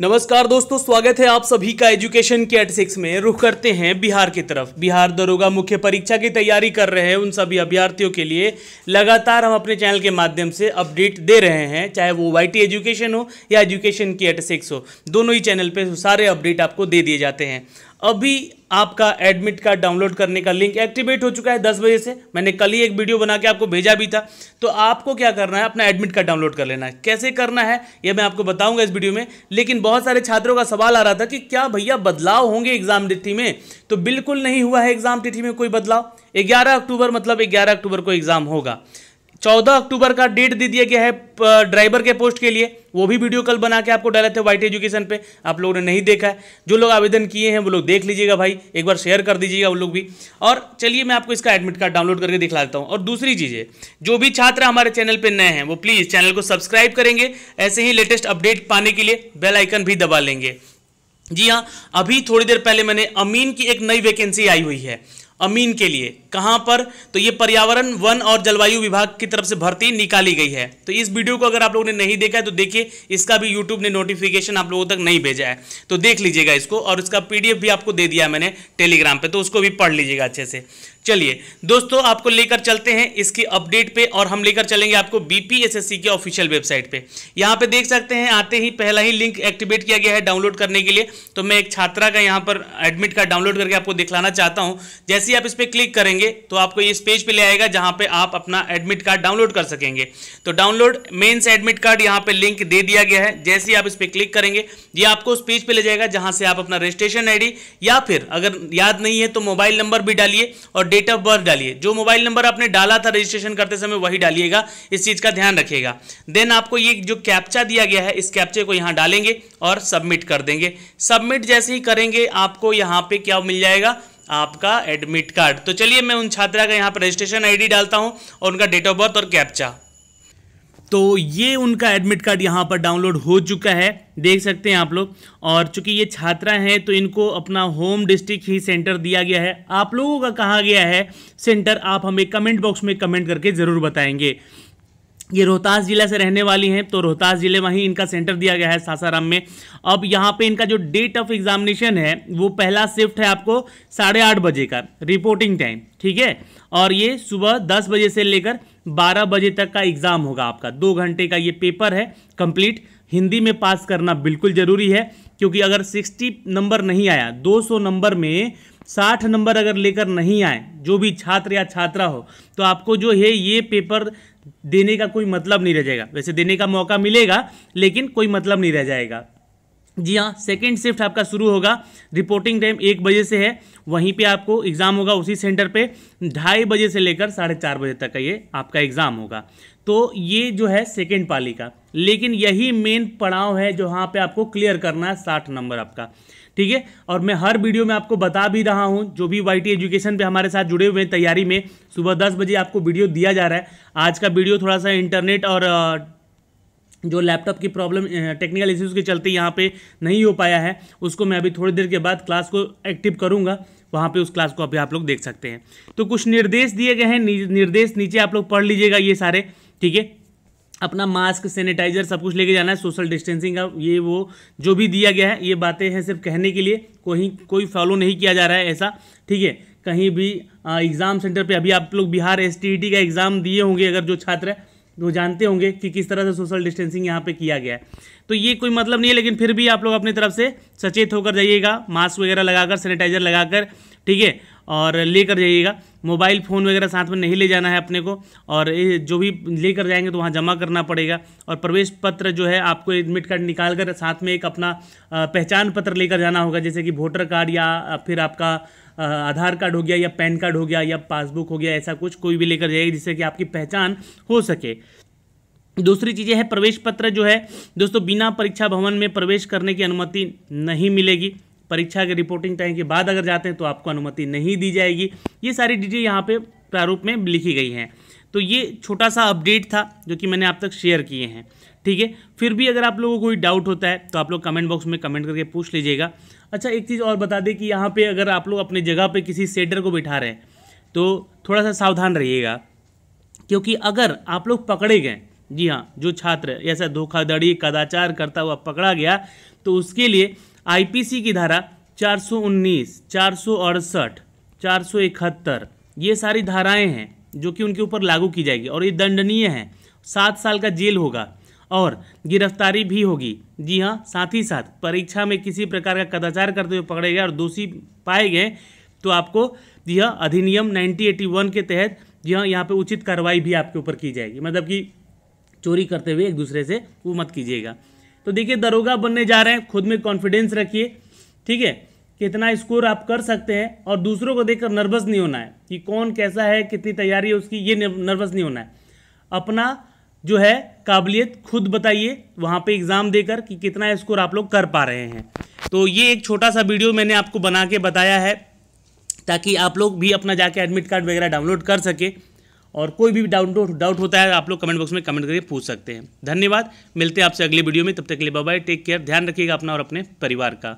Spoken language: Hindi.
नमस्कार दोस्तों स्वागत है आप सभी का एजुकेशन के एट सिक्स में रुख करते हैं बिहार की तरफ बिहार दरोगा मुख्य परीक्षा की तैयारी कर रहे हैं उन सभी अभ्यर्थियों के लिए लगातार हम अपने चैनल के माध्यम से अपडेट दे रहे हैं चाहे वो वाई एजुकेशन हो या एजुकेशन के एट सिक्स हो दोनों ही चैनल पर सारे अपडेट आपको दे दिए जाते हैं अभी आपका एडमिट कार्ड डाउनलोड करने का लिंक एक्टिवेट हो चुका है दस बजे से मैंने कल ही एक वीडियो बना के आपको भेजा भी था तो आपको क्या करना है अपना एडमिट कार्ड डाउनलोड कर लेना है कैसे करना है यह मैं आपको बताऊंगा इस वीडियो में लेकिन बहुत सारे छात्रों का सवाल आ रहा था कि क्या भैया बदलाव होंगे एग्जाम तिथि में तो बिल्कुल नहीं हुआ है एग्जाम तिथि में कोई बदलाव ग्यारह अक्टूबर मतलब ग्यारह अक्टूबर को एग्जाम होगा चौदह अक्टूबर का डेट दे दिया गया है ड्राइवर के पोस्ट के लिए वो भी वीडियो कल बना के आपको डाले थे वाइट एजुकेशन पे आप लोगों ने नहीं देखा है जो लोग आवेदन किए हैं वो लोग देख लीजिएगा भाई एक बार शेयर कर दीजिएगा वो लोग भी और चलिए मैं आपको इसका एडमिट कार्ड डाउनलोड करके दिखला देता हूँ और दूसरी चीज़ है जो भी छात्र हमारे चैनल पर नए हैं वो प्लीज़ चैनल को सब्सक्राइब करेंगे ऐसे ही लेटेस्ट अपडेट पाने के लिए बेलाइकन भी दबा लेंगे जी हाँ अभी थोड़ी देर पहले मैंने अमीन की एक नई वैकेंसी आई हुई है अमीन के लिए कहाँ पर तो ये पर्यावरण वन और जलवायु विभाग की तरफ से भर्ती निकाली गई है तो इस वीडियो को अगर आप लोगों ने नहीं देखा है तो देखिए इसका भी यूट्यूब ने नोटिफिकेशन आप लोगों तक नहीं भेजा है तो देख लीजिएगा इसको और इसका पीडीएफ भी आपको दे दिया मैंने टेलीग्राम पर तो उसको भी पढ़ लीजिएगा अच्छे से चलिए दोस्तों आपको लेकर चलते हैं इसकी अपडेट पे और हम लेकर चलेंगे आपको बीपीएसएससी के ऑफिशियल वेबसाइट पे यहाँ पे देख सकते हैं आते ही पहला ही लिंक एक्टिवेट किया गया है डाउनलोड करने के लिए तो मैं एक छात्रा का यहाँ पर एडमिट कार्ड डाउनलोड करके आपको दिखलाना चाहता हूँ जैसे ही आप इस पर क्लिक करेंगे तो आपको इस पेज पर ले आएगा जहाँ पर आप अपना एडमिट कार्ड डाउनलोड कर सकेंगे तो डाउनलोड मेन्स एडमिट कार्ड यहाँ पर लिंक दे दिया गया है जैसे ही आप इस पर क्लिक करेंगे ये आपको उस पेज पर ले जाएगा जहाँ से आप अपना रजिस्ट्रेशन आई या फिर अगर याद नहीं है तो मोबाइल नंबर भी डालिए और डेट ऑफ बर्थ डालिए जो मोबाइल नंबर आपने डाला था रजिस्ट्रेशन करते समय वही डालिएगा इस चीज़ का ध्यान रखिएगा देन आपको ये जो कैप्चा दिया गया है इस कैप्चे को यहाँ डालेंगे और सबमिट कर देंगे सबमिट जैसे ही करेंगे आपको यहाँ पे क्या मिल जाएगा आपका एडमिट कार्ड तो चलिए मैं उन छात्रा का यहाँ पर रजिस्ट्रेशन आई डालता हूँ और उनका डेट ऑफ बर्थ और कैप्चा तो ये उनका एडमिट कार्ड यहाँ पर डाउनलोड हो चुका है देख सकते हैं आप लोग और चूंकि ये छात्रा हैं तो इनको अपना होम डिस्ट्रिक्ट ही सेंटर दिया गया है आप लोगों का कहा गया है सेंटर आप हमें कमेंट बॉक्स में कमेंट करके ज़रूर बताएंगे ये रोहतास जिला से रहने वाली हैं तो रोहतास जिले में ही इनका सेंटर दिया गया है सासाराम में अब यहाँ पे इनका जो डेट ऑफ एग्जामिनेशन है वो पहला शिफ्ट है आपको साढ़े आठ बजे का रिपोर्टिंग टाइम ठीक है और ये सुबह दस बजे से लेकर बारह बजे तक का एग्ज़ाम होगा आपका दो घंटे का ये पेपर है कंप्लीट हिंदी में पास करना बिल्कुल ज़रूरी है क्योंकि अगर 60 नंबर नहीं आया 200 नंबर में 60 नंबर अगर लेकर नहीं आए जो भी छात्र या छात्रा हो तो आपको जो है ये पेपर देने का कोई मतलब नहीं रह जाएगा वैसे देने का मौका मिलेगा लेकिन कोई मतलब नहीं रह जाएगा जी हाँ सेकेंड शिफ्ट आपका शुरू होगा रिपोर्टिंग टाइम एक बजे से है वहीं पे आपको एग्ज़ाम होगा उसी सेंटर पे ढाई बजे से लेकर साढ़े चार बजे तक का ये आपका एग्ज़ाम होगा तो ये जो है सेकेंड पाली का लेकिन यही मेन पड़ाव है जो हाँ पे आपको क्लियर करना है साठ नंबर आपका ठीक है और मैं हर वीडियो में आपको बता भी रहा हूँ जो भी वाई एजुकेशन पे हमारे साथ जुड़े हुए हैं तैयारी में सुबह दस बजे आपको वीडियो दिया जा रहा है आज का वीडियो थोड़ा सा इंटरनेट और जो लैपटॉप की प्रॉब्लम टेक्निकल इश्यूज़ के चलते यहाँ पे नहीं हो पाया है उसको मैं अभी थोड़ी देर के बाद क्लास को एक्टिव करूँगा वहाँ पे उस क्लास को अभी आप लोग देख सकते हैं तो कुछ निर्देश दिए गए हैं निर्देश नीचे आप लोग पढ़ लीजिएगा ये सारे ठीक है अपना मास्क सैनिटाइजर सब कुछ लेके जाना है सोशल डिस्टेंसिंग का ये वो जो भी दिया गया है ये बातें हैं सिर्फ कहने के लिए कोई कोई फॉलो नहीं किया जा रहा है ऐसा ठीक है कहीं भी एग्ज़ाम सेंटर पर अभी आप लोग बिहार एस e का एग्ज़ाम दिए होंगे अगर जो छात्र है वो जानते होंगे कि किस तरह से सोशल डिस्टेंसिंग यहाँ पे किया गया है तो ये कोई मतलब नहीं है लेकिन फिर भी आप लोग अपनी तरफ से सचेत होकर जाइएगा मास्क वगैरह लगाकर सैनिटाइजर लगाकर ठीक है और लेकर जाइएगा मोबाइल फ़ोन वगैरह साथ में नहीं ले जाना है अपने को और जो भी लेकर जाएंगे तो वहाँ जमा करना पड़ेगा और प्रवेश पत्र जो है आपको एडमिट कार्ड निकाल कर साथ में एक अपना पहचान पत्र लेकर जाना होगा जैसे कि वोटर कार्ड या फिर आपका आधार कार्ड हो गया या पैन कार्ड हो गया या पासबुक हो गया ऐसा कुछ कोई भी लेकर जाएगी जिससे कि आपकी पहचान हो सके दूसरी चीज़ें है प्रवेश पत्र जो है दोस्तों बिना परीक्षा भवन में प्रवेश करने की अनुमति नहीं मिलेगी परीक्षा के रिपोर्टिंग टाइम के बाद अगर जाते हैं तो आपको अनुमति नहीं दी जाएगी ये सारी डिटेल यहाँ पे प्रारूप में लिखी गई हैं तो ये छोटा सा अपडेट था जो कि मैंने आप तक शेयर किए हैं ठीक है फिर भी अगर आप लोगों को कोई डाउट होता है तो आप लोग कमेंट बॉक्स में कमेंट करके पूछ लीजिएगा अच्छा एक चीज़ और बता दें कि यहाँ पे अगर आप लोग अपने जगह पे किसी सेटर को बिठा रहे हैं तो थोड़ा सा सावधान रहिएगा क्योंकि अगर आप लोग पकड़े गए जी हाँ जो छात्र ऐसा धोखाधड़ी कदाचार करता हुआ पकड़ा गया तो उसके लिए आईपीसी की धारा 419, चार सौ अड़सठ चार सौ इकहत्तर ये सारी धाराएं हैं जो कि उनके ऊपर लागू की जाएगी और ये दंडनीय हैं सात साल का जेल होगा और गिरफ्तारी भी होगी जी हाँ साथ ही साथ परीक्षा में किसी प्रकार का कदाचार करते हुए पकड़े गए और दोषी पाए गए तो आपको यह हाँ, अधिनियम 1981 के तहत यह हाँ, यहाँ पर उचित कार्रवाई भी आपके ऊपर की जाएगी मतलब कि चोरी करते हुए एक दूसरे से वो मत कीजिएगा तो देखिए दरोगा बनने जा रहे हैं खुद में कॉन्फिडेंस रखिए ठीक है कितना स्कोर आप कर सकते हैं और दूसरों को देखकर नर्वस नहीं होना है कि कौन कैसा है कितनी तैयारी है उसकी ये नर्वस नहीं होना है अपना जो है काबिलियत खुद बताइए वहाँ पे एग्ज़ाम देकर कि कितना स्कोर आप लोग कर पा रहे हैं तो ये एक छोटा सा वीडियो मैंने आपको बना के बताया है ताकि आप लोग भी अपना जाके एडमिट कार्ड वगैरह डाउनलोड कर सके और कोई भी डाउट डाउट होता है आप लोग कमेंट बॉक्स में कमेंट करके पूछ सकते हैं धन्यवाद मिलते हैं आपसे अगले वीडियो में तब तक के लिए बाय टेक केयर ध्यान रखिएगा अपना और अपने परिवार का